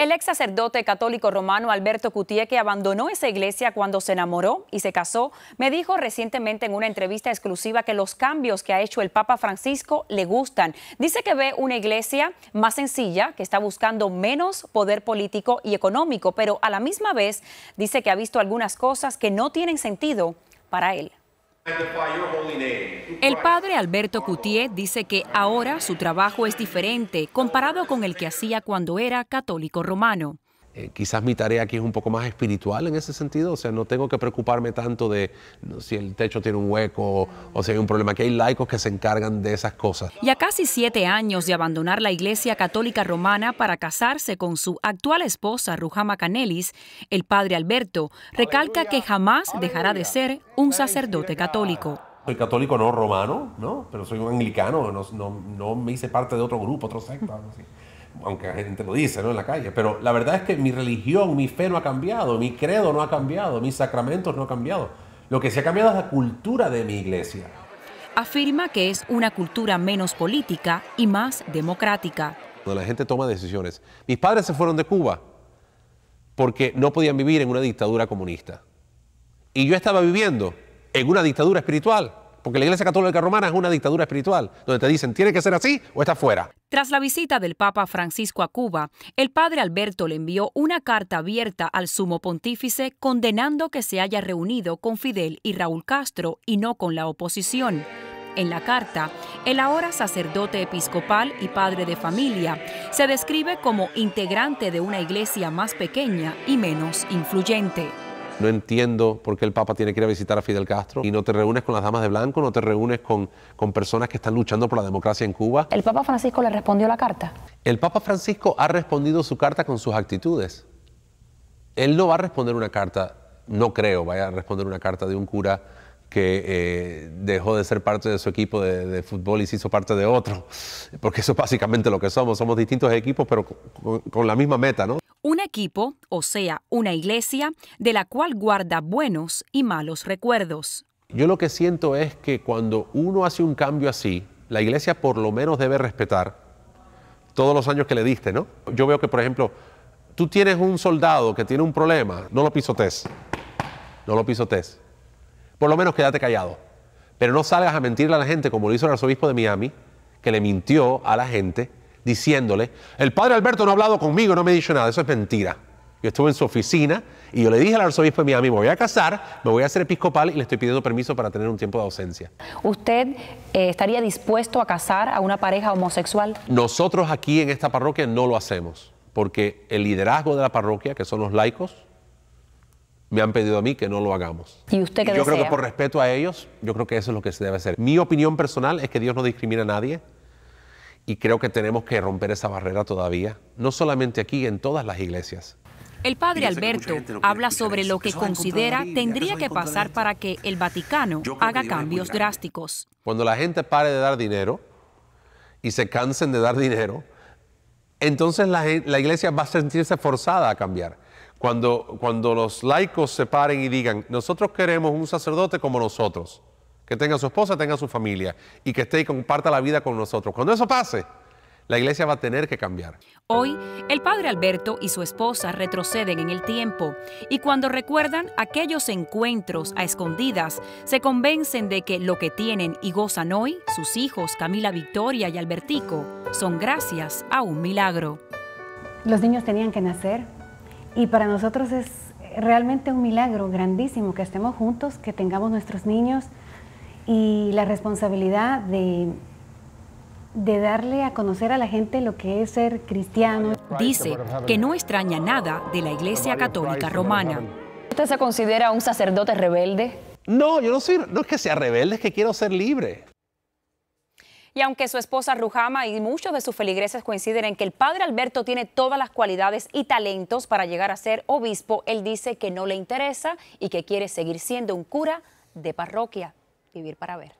El ex sacerdote católico romano Alberto Cutie, que abandonó esa iglesia cuando se enamoró y se casó, me dijo recientemente en una entrevista exclusiva que los cambios que ha hecho el Papa Francisco le gustan. Dice que ve una iglesia más sencilla, que está buscando menos poder político y económico, pero a la misma vez dice que ha visto algunas cosas que no tienen sentido para él. El padre Alberto Coutier dice que ahora su trabajo es diferente comparado con el que hacía cuando era católico romano. Eh, quizás mi tarea aquí es un poco más espiritual en ese sentido, o sea, no tengo que preocuparme tanto de si el techo tiene un hueco o si hay un problema, que hay laicos que se encargan de esas cosas. Y a casi siete años de abandonar la Iglesia Católica Romana para casarse con su actual esposa, Rujama Canelis, el padre Alberto recalca que jamás dejará de ser un sacerdote católico. Soy católico no romano, ¿no? pero soy un anglicano, no, no, no me hice parte de otro grupo, otro secta aunque la gente lo dice, En la calle. Pero la verdad es que mi religión, mi fe no ha cambiado, mi credo no ha cambiado, mis sacramentos no han cambiado. Lo que se ha cambiado es la cultura de mi iglesia. Afirma que es una cultura menos política y más democrática. Cuando la gente toma decisiones. Mis padres se fueron de Cuba porque no podían vivir en una dictadura comunista. Y yo estaba viviendo en una dictadura espiritual porque la Iglesia Católica Romana es una dictadura espiritual, donde te dicen tiene que ser así o está fuera. Tras la visita del Papa Francisco a Cuba, el padre Alberto le envió una carta abierta al sumo pontífice condenando que se haya reunido con Fidel y Raúl Castro y no con la oposición. En la carta, el ahora sacerdote episcopal y padre de familia se describe como integrante de una iglesia más pequeña y menos influyente. No entiendo por qué el Papa tiene que ir a visitar a Fidel Castro y no te reúnes con las damas de blanco, no te reúnes con, con personas que están luchando por la democracia en Cuba. ¿El Papa Francisco le respondió la carta? El Papa Francisco ha respondido su carta con sus actitudes. Él no va a responder una carta, no creo, vaya a responder una carta de un cura que eh, dejó de ser parte de su equipo de, fútbol y se hizo parte de otro, porque eso es básicamente lo que somos, somos distintos equipos pero con la misma meta, ¿no? un equipo, o sea, una iglesia, de la cual guarda buenos y malos recuerdos. Yo lo que siento es que cuando uno hace un cambio así, la iglesia por lo menos debe respetar todos los años que le diste, ¿no? Yo veo que, por ejemplo, tú tienes un soldado que tiene un problema, no lo pisotees, no lo pisotees. Por lo menos quédate callado. Pero no salgas a mentirle a la gente como lo hizo el arzobispo de Miami, que le mintió a la gente diciéndole, el padre Alberto no ha hablado conmigo, no me ha dicho nada, eso es mentira. Yo estuve en su oficina y yo le dije al arzobispo de Miami, me voy a casar, me voy a hacer episcopal y le estoy pidiendo permiso para tener un tiempo de ausencia. ¿Usted eh, estaría dispuesto a casar a una pareja homosexual? Nosotros aquí en esta parroquia no lo hacemos, porque el liderazgo de la parroquia, que son los laicos, me han pedido a mí que no lo hagamos. ¿Y usted qué Yo creo que por respeto a ellos, yo creo que eso es lo que se debe hacer. Mi opinión personal es que Dios no discrimina a nadie. Y creo que tenemos que romper esa barrera todavía, no solamente aquí, en todas las iglesias. El padre Alberto habla sobre lo que considera tendría que pasar para que el Vaticano haga cambios drásticos. Cuando la gente pare de dar dinero y se cansen de dar dinero, entonces la, iglesia va a sentirse forzada a cambiar. cuando los laicos se paren y digan, nosotros queremos un sacerdote como nosotros, que tenga su esposa, tenga su familia y que esté y comparta la vida con nosotros. Cuando eso pase, la iglesia va a tener que cambiar. Hoy, el padre Alberto y su esposa retroceden en el tiempo y cuando recuerdan aquellos encuentros a escondidas, se convencen de que lo que tienen y gozan hoy, sus hijos Camila Victoria y Albertico, son gracias a un milagro. Los niños tenían que nacer y para nosotros es realmente un milagro grandísimo que estemos juntos, que tengamos nuestros niños, y la responsabilidad de, de darle a conocer a la gente lo que es ser cristiano. Dice que no extraña nada de la Iglesia Católica Romana. ¿Usted se considera un sacerdote rebelde? No, yo no soy, no es que sea rebelde, es que quiero ser libre. Y aunque su esposa Rujama y muchos de sus feligreses coinciden en que el padre Alberto tiene todas las cualidades y talentos para llegar a ser obispo, él dice que no le interesa y que quiere seguir siendo un cura de parroquia. Vivir para ver.